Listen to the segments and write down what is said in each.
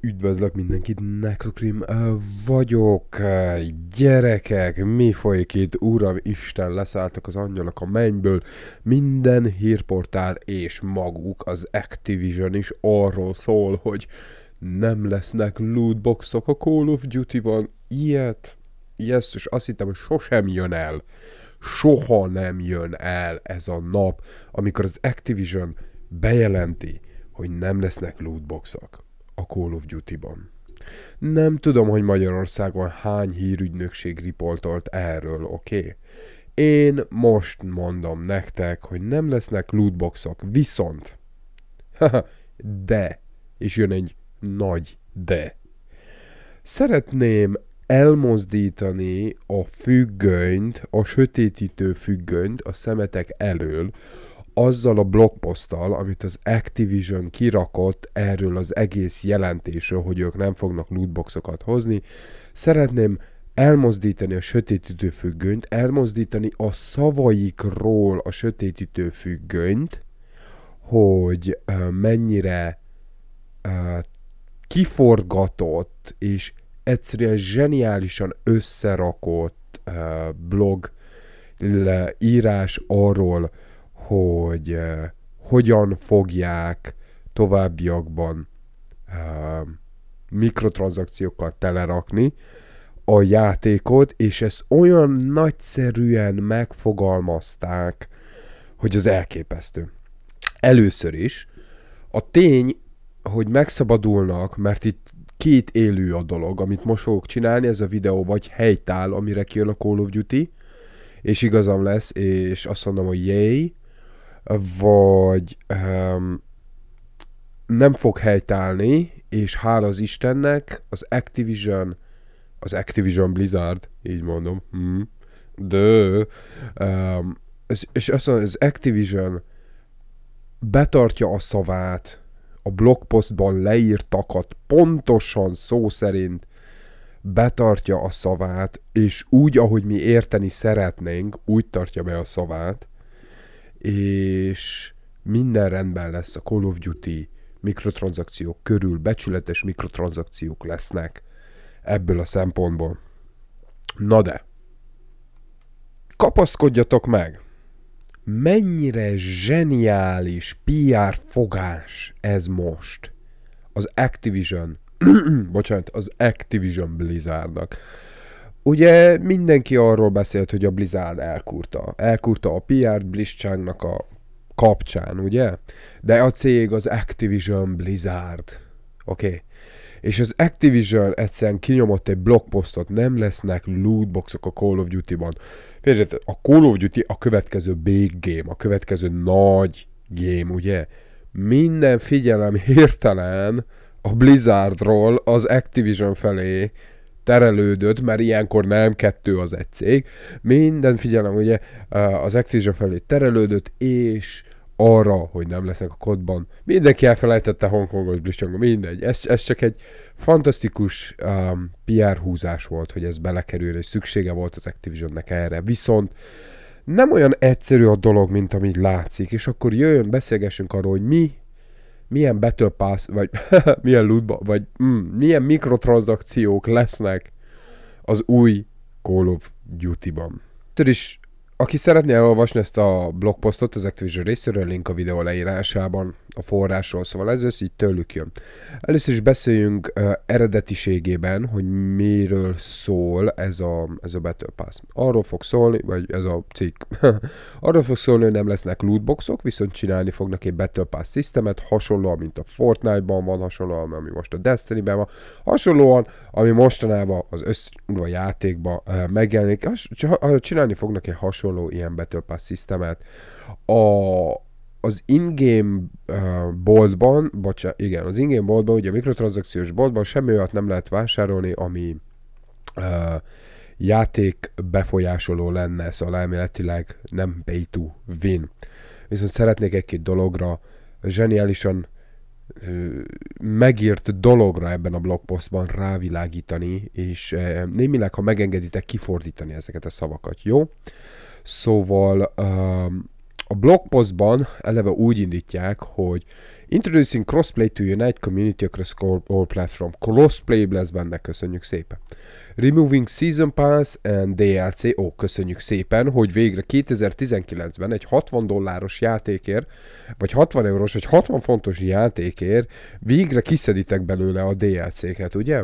Üdvözlök mindenkit, Necrokrim vagyok, gyerekek, mi folyik itt, uram Isten, leszálltak az angyalok a mennyből, minden hírportál és maguk, az Activision is arról szól, hogy nem lesznek lootboxok a Call of Duty-ban, ilyet, jesszus, azt hittem, hogy sosem jön el, soha nem jön el ez a nap, amikor az Activision bejelenti, hogy nem lesznek lootboxok a Call of Duty-ban. Nem tudom, hogy Magyarországon hány hírügynökség riportolt erről, oké? Okay? Én most mondom nektek, hogy nem lesznek lootboxok, viszont de, és jön egy nagy de. Szeretném elmozdítani a függönyt, a sötétítő függönyt a szemetek elől, azzal a blogposzttal, amit az Activision kirakott erről az egész jelentésről, hogy ők nem fognak lootboxokat hozni, szeretném elmozdítani a sötétítő függönyt, elmozdítani a szavaikról a sötétítő függönyt, hogy mennyire kiforgatott és egyszerűen zseniálisan összerakott blog írás arról, hogy uh, hogyan fogják továbbiakban uh, mikrotranszakciókkal telerakni a játékot, és ezt olyan nagyszerűen megfogalmazták, hogy az elképesztő. Először is a tény, hogy megszabadulnak, mert itt két élő a dolog, amit most fogok csinálni, ez a videó vagy helytál, amire kijön a Call of Duty, és igazam lesz, és azt mondom, hogy yay, vagy um, nem fog helytállni, és hála az Istennek az Activision, az Activision Blizzard, így mondom, hmm, de, um, és azt mondom, az Activision betartja a szavát, a blogpostban leírtakat pontosan szó szerint betartja a szavát, és úgy, ahogy mi érteni szeretnénk, úgy tartja be a szavát, és minden rendben lesz a Call of Duty mikrotranzakciók körül, becsületes mikrotranzakciók lesznek ebből a szempontból. Na de, kapaszkodjatok meg! Mennyire zseniális PR fogás ez most az Activision, bocsánat, az Activision Blizzardnak. Ugye mindenki arról beszélt, hogy a Blizzard elkurta. Elkurta a PR-t a kapcsán, ugye? De a cég az Activision Blizzard. Oké. Okay. És az Activision egyszerűen kinyomott egy blogposztot, nem lesznek lootboxok a Call of Duty-ban. Például a Call of Duty a következő big game, a következő nagy game, ugye? Minden figyelem hirtelen a Blizzardról az Activision felé terelődött, mert ilyenkor nem kettő az egy cég, minden figyelem ugye az Exige felé terelődött, és arra, hogy nem lesznek a kodban. Mindenki elfelejtette Hongkongot, Blitzchangot, mindegy. Ez, ez csak egy fantasztikus um, PR húzás volt, hogy ez belekerül, és szüksége volt az Activisionnek erre. Viszont nem olyan egyszerű a dolog, mint amit látszik, és akkor jöjjön, beszélgessünk arról, hogy mi milyen Battle Pass, vagy milyen lootba, vagy mm, milyen mikrotranszakciók lesznek az új Call of Duty-ban. Több is, aki szeretné elolvasni ezt a blogposztot az Activision részéről, link a videó leírásában a forrásról, szóval ez, ez így tőlük jön. Először is beszéljünk uh, eredetiségében, hogy miről szól ez a, ez a Battle Pass. Arról fog szólni, vagy ez a cikk, arról fog szólni, hogy nem lesznek lootboxok, viszont csinálni fognak egy Battle Pass szisztemet, hasonlóan, mint a Fortnite-ban van, hasonlóan, ami most a Destiny-ben van, hasonlóan, ami mostanában az összúrva játékban uh, megjelenik, has, csinálni fognak egy hasonló ilyen Battle Pass szisztemet. A, az ingame uh, boltban, bocsánat, igen, az ingame boltban, ugye a mikrotranszakciós boltban semmi olyat nem lehet vásárolni, ami uh, játék befolyásoló lenne, szóval elméletileg nem pay to win. Viszont szeretnék egy-két dologra, zseniálisan uh, megírt dologra ebben a blogpostban rávilágítani, és uh, némileg, ha megengeditek, kifordítani ezeket a szavakat, jó? Szóval uh, a blogpostban eleve úgy indítják, hogy Introducing crossplay to unite community across all platform. Crossplay lesz benne, köszönjük szépen. Removing season pass and DLC. Ó, köszönjük szépen, hogy végre 2019-ben egy 60 dolláros játékért, vagy 60 eurós, vagy 60 fontos játékért végre kiszeditek belőle a DLC-ket, ugye?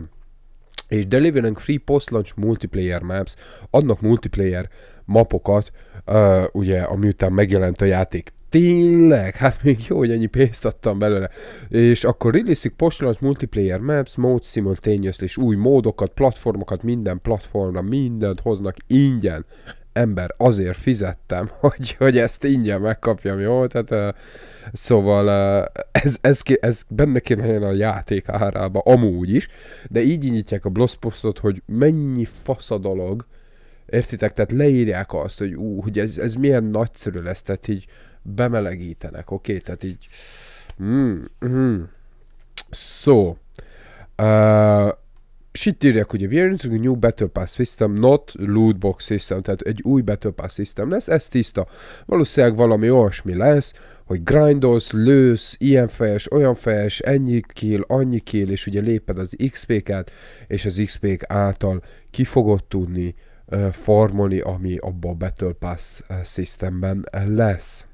és Delivering Free Post Launch Multiplayer Maps adnak multiplayer mapokat, uh, ugye, amiután megjelent a játék tényleg, hát még jó, hogy ennyi pénzt adtam belőle. És akkor release postulat, multiplayer maps, mode simultaneous és új módokat, platformokat, minden platformra, mindent hoznak ingyen. Ember, azért fizettem, hogy, hogy ezt ingyen megkapjam, jó? Tehát, uh, szóval uh, ez, ez, ez benne kéne a játék árába, amúgy is, de így indítják a blogpostot, hogy mennyi fasz a dolog, uh, Értitek? Tehát leírják azt, hogy ú, hogy ez, ez milyen nagyszerű lesz, tehát így bemelegítenek, oké? Okay? Tehát így... Mm, mm. So... Uh, és itt írják, hogy we are a new Battle Pass system, not loot box system, tehát egy új Battle Pass system lesz, ez tiszta. Valószínűleg valami olyasmi lesz, hogy grindolsz, lősz, ilyen fejes, olyan fejes, ennyi kill, annyi kill, és ugye léped az XP-ket, és az XP-k által ki fogod tudni uh, farmolni, ami abba a Battle Pass systemben lesz.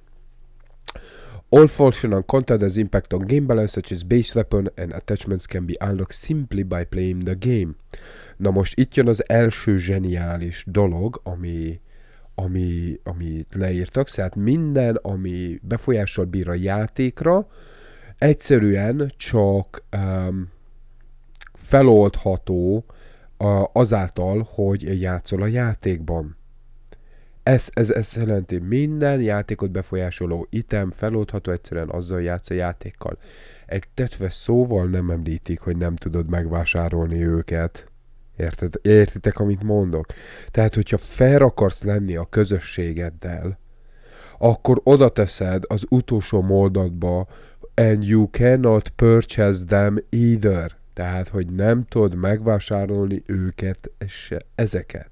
All functional and content has impact on game balance, such as base weapon and attachments can be unlocked simply by playing the game. Na most itt jön az első zseniális dolog, ami, ami, ami leírtak, tehát szóval minden, ami befolyással bír a játékra, egyszerűen csak um, feloldható a, azáltal, hogy játszol a játékban. Ez, ez, ez jelenti minden játékot befolyásoló item feloldható egyszerűen azzal játsz a játékkal. Egy tetve szóval nem említik, hogy nem tudod megvásárolni őket. Érted? Értitek, amit mondok? Tehát, hogyha fel akarsz lenni a közösségeddel, akkor oda teszed az utolsó moldatba, and you cannot purchase them either. Tehát, hogy nem tud megvásárolni őket és ezeket.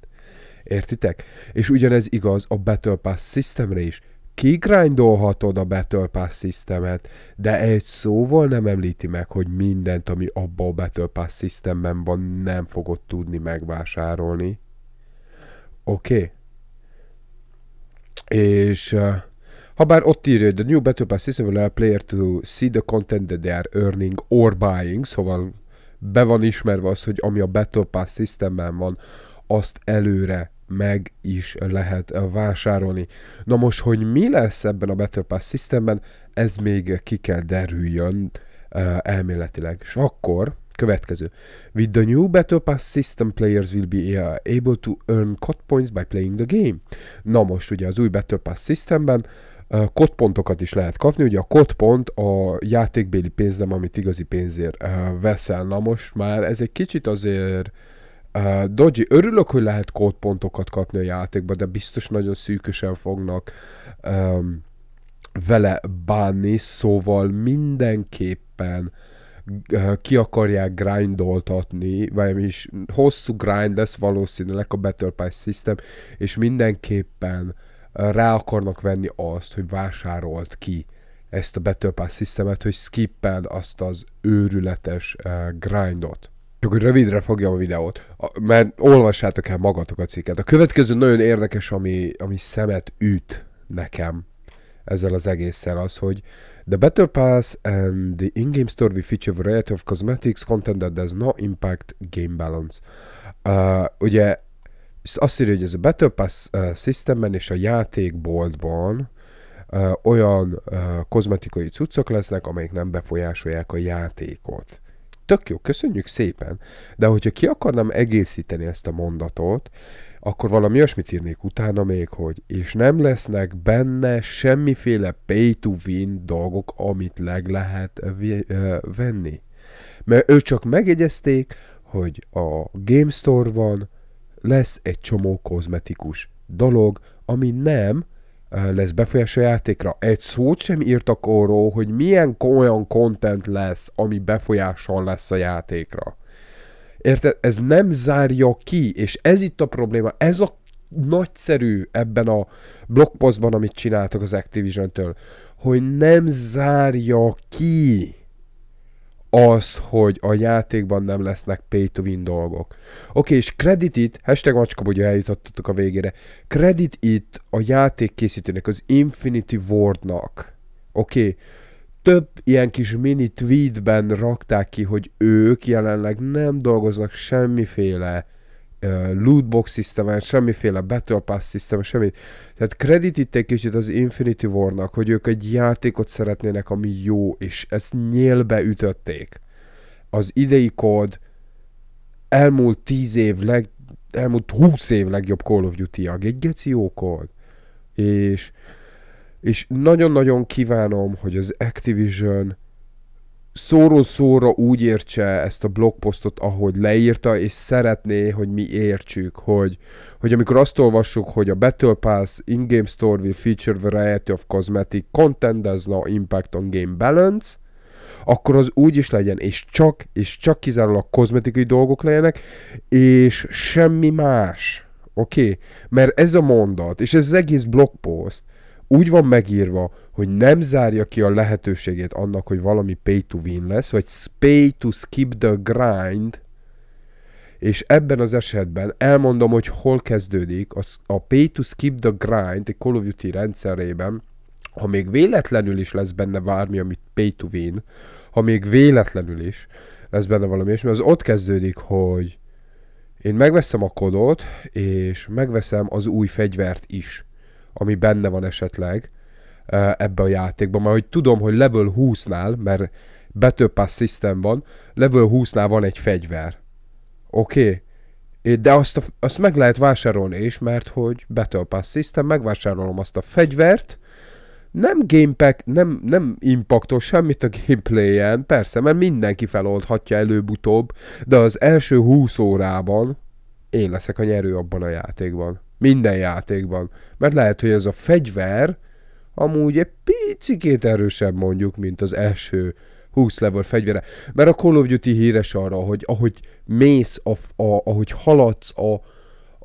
Értitek? És ugyanez igaz a Battle Pass Systemre is. Kigrindolhatod a Battle Pass systemet, de egy szóval nem említi meg, hogy mindent, ami abba a Battle Pass systemben van, nem fogod tudni megvásárolni. Oké? Okay. És... ha bár ott írja, the new Battle Pass system will allow player to see the content that they are earning or buying, szóval be van ismerve az, hogy ami a Battle Pass szisztemben van, azt előre meg is lehet eh, vásárolni. Na most, hogy mi lesz ebben a Battle Pass szisztemben, ez még ki kell derüljön eh, elméletileg. És akkor Következő. With the new Battle Pass system, players will be eh, able to earn cut points by playing the game. Na most ugye az új Battle Pass systemben Kotpontokat is lehet kapni, ugye a kotpont a játékbéli pénzem, amit igazi pénzért veszel. Na most már ez egy kicsit azért Dodgy, örülök, hogy lehet kódpontokat kapni a játékba, de biztos nagyon szűkösen fognak um, vele bánni, szóval mindenképpen uh, ki akarják grindoltatni, vagy is hosszú grind lesz valószínűleg a Battle Pass System, és mindenképpen rá akarnak venni azt, hogy vásárolt ki ezt a Battle Pass szisztemet, hogy skippeld azt az őrületes uh, grindot. Csak hogy rövidre fogjam a videót, a, mert olvassátok el magatok a cikket. A következő nagyon érdekes, ami, ami szemet üt nekem ezzel az egésszel az, hogy The Battle Pass and the in-game store will feature variety of cosmetics content that does not impact game balance. Uh, ugye azt írja, hogy ez a Battle Pass uh, systemben és a játékboltban uh, olyan uh, kozmetikai cuccok lesznek, amelyek nem befolyásolják a játékot. Tök jó, köszönjük szépen. De hogyha ki akarnám egészíteni ezt a mondatot, akkor valami olyasmit írnék utána még, hogy és nem lesznek benne semmiféle pay-to-win dolgok, amit leg lehet venni. Mert ők csak megjegyezték, hogy a Game Store van, lesz egy csomó kozmetikus dolog, ami nem lesz befolyás a játékra. Egy szót sem írtak arról, hogy milyen olyan content lesz, ami befolyással lesz a játékra. Érted? Ez nem zárja ki, és ez itt a probléma, ez a nagyszerű ebben a blogpostban, amit csináltak az Activision-től, hogy nem zárja ki az, hogy a játékban nem lesznek pay to win dolgok. Oké, okay, és Credit itt, hashtag macska, hogy eljutottatok a végére. Credit itt a játék készítőnek, az Infinity Wardnak. Oké, okay. több ilyen kis mini tweetben rakták ki, hogy ők jelenleg nem dolgoznak semmiféle lootbox szisztemán, semmiféle battle pass szisztemán, semmi. Tehát kredit itt egy kicsit az Infinity Warnak, hogy ők egy játékot szeretnének, ami jó, és ezt nyélbe ütötték. Az idei kód elmúlt 10 év, leg, elmúlt 20 év legjobb Call of duty -ag. Egy geci jó kód. És, és nagyon-nagyon kívánom, hogy az Activision szóról-szóra úgy értse ezt a blogposztot, ahogy leírta, és szeretné, hogy mi értsük, hogy, hogy amikor azt olvassuk, hogy a Battle Pass in-game store will feature variety of cosmetic content, does no impact on game balance, akkor az úgy is legyen, és csak, és csak kizárólag kozmetikai dolgok legyenek, és semmi más. Oké? Okay? Mert ez a mondat, és ez az egész blogpost, úgy van megírva, hogy nem zárja ki a lehetőségét annak, hogy valami pay to win lesz, vagy pay to skip the grind, és ebben az esetben elmondom, hogy hol kezdődik a, a pay to skip the grind egy Call of Duty rendszerében, ha még véletlenül is lesz benne bármi, amit pay to win, ha még véletlenül is lesz benne valami, és az ott kezdődik, hogy én megveszem a kodot, és megveszem az új fegyvert is ami benne van esetleg ebbe a játékban, mert hogy tudom, hogy level 20-nál, mert Battle Pass System van, level 20-nál van egy fegyver. Oké? Okay? De azt, a, azt meg lehet vásárolni is, mert hogy Battle Pass System, megvásárolom azt a fegyvert, nem gamepack, nem, nem impactos semmit a gameplay-en, persze, mert mindenki feloldhatja előbb-utóbb, de az első 20 órában én leszek a nyerő abban a játékban. Minden játékban. Mert lehet, hogy ez a fegyver amúgy egy picikét erősebb mondjuk, mint az első 20 level fegyvere. Mert a Call of Duty híres arra, hogy ahogy mész, a, a, ahogy haladsz a,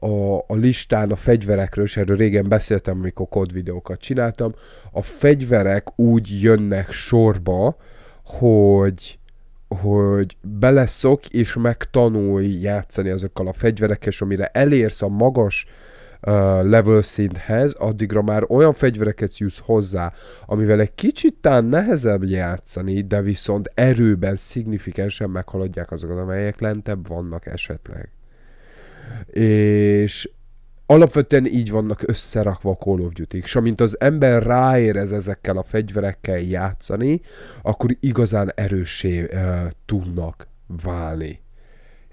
a, a listán a fegyverekről, és erről régen beszéltem, amikor kod videókat csináltam, a fegyverek úgy jönnek sorba, hogy hogy beleszok és megtanulj játszani azokkal a fegyverekkel, és amire elérsz a magas level szinthez, addigra már olyan fegyvereket jussz hozzá, amivel egy kicsit tán nehezebb játszani, de viszont erőben szignifikánsan meghaladják azokat, amelyek lentebb vannak esetleg. És alapvetően így vannak összerakva a Call of duty és amint az ember ráérez ezekkel a fegyverekkel játszani, akkor igazán erőssé uh, tudnak válni.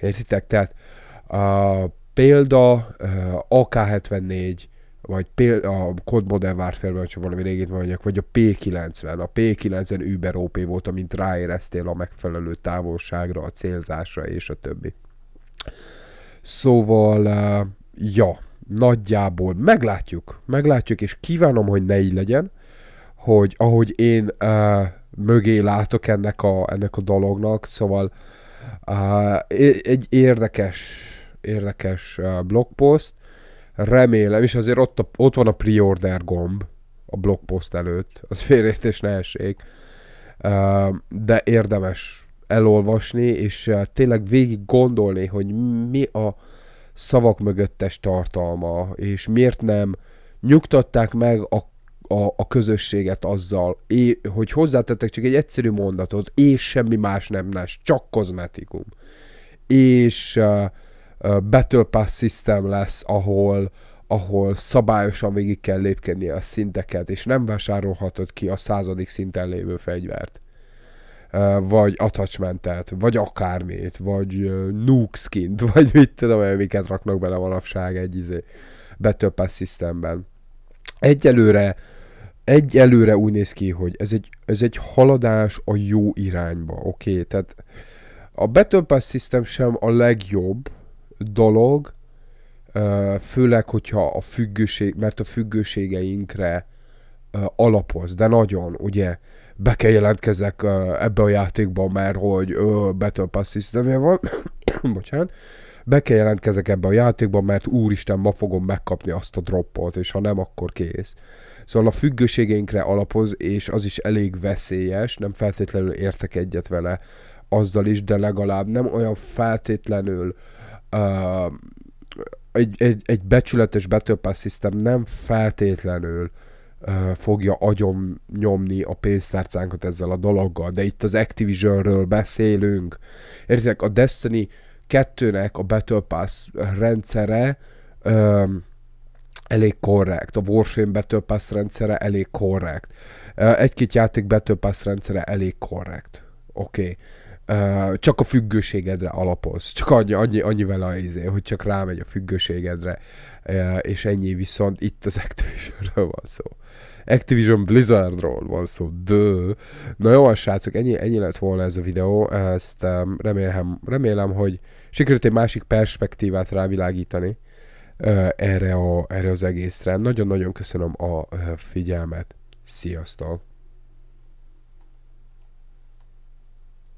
Értitek? Tehát uh, példa eh, AK-74, vagy példa, a Code Modern Warfare, vagy csak valami régét mondjak, vagy a P90. A P90 Uber OP volt, amint ráéreztél a megfelelő távolságra, a célzásra, és a többi. Szóval, eh, ja, nagyjából meglátjuk, meglátjuk, és kívánom, hogy ne így legyen, hogy ahogy én uh, mögé látok ennek a, ennek a dolognak, szóval uh, egy érdekes érdekes uh, blogpost. Remélem, és azért ott, a, ott van a pre-order gomb a blogpost előtt, az félértés ne essék, uh, de érdemes elolvasni, és uh, tényleg végig gondolni, hogy mi a szavak mögöttes tartalma, és miért nem nyugtatták meg a, a, a közösséget azzal, hogy hozzátettek csak egy egyszerű mondatot, és semmi más nem lesz, csak kozmetikum. És uh, Battle Pass System lesz, ahol ahol szabályosan végig kell lépkedni a szinteket, és nem vásárolhatod ki a századik szinten lévő fegyvert vagy attachmentet, vagy akármit, vagy nukeskint, vagy mit tudom amiket raknak bele manapság egy izé Battle Pass systemben. Egyelőre, egyelőre úgy néz ki, hogy ez egy, ez egy haladás a jó irányba, oké? Okay? Tehát a Battle Pass system sem a legjobb, dolog, főleg, hogyha a függőség, mert a függőségeinkre alapoz, de nagyon, ugye, be kell jelentkezek ebbe a játékba, mert hogy ö, Battle Pass systemje van, bocsánat, be kell jelentkezek ebbe a játékba, mert úristen, ma fogom megkapni azt a droppot, és ha nem, akkor kész. Szóval a függőségeinkre alapoz, és az is elég veszélyes, nem feltétlenül értek egyet vele azzal is, de legalább nem olyan feltétlenül uh, egy, egy, egy becsületes Battle Pass system nem feltétlenül fogja agyon nyomni a pénztárcánkat ezzel a dologgal, de itt az Activisionről beszélünk. Érzek, a Destiny 2-nek a Battle Pass rendszere um, elég korrekt, a Warframe Battle Pass rendszere elég korrekt, egy-két játék Battle Pass rendszere elég korrekt. Oké. Okay csak a függőségedre alapoz. Csak annyi, annyi, vele a izé, hogy csak rámegy a függőségedre, és ennyi viszont itt az Activisionről van szó. Activision Blizzardról van szó, dő. Na jó, srácok, ennyi, ennyi lett volna ez a videó, ezt um, remélem, remélem, hogy sikerült egy másik perspektívát rávilágítani uh, erre, a, erre az egészre. Nagyon-nagyon köszönöm a uh, figyelmet. Sziasztok!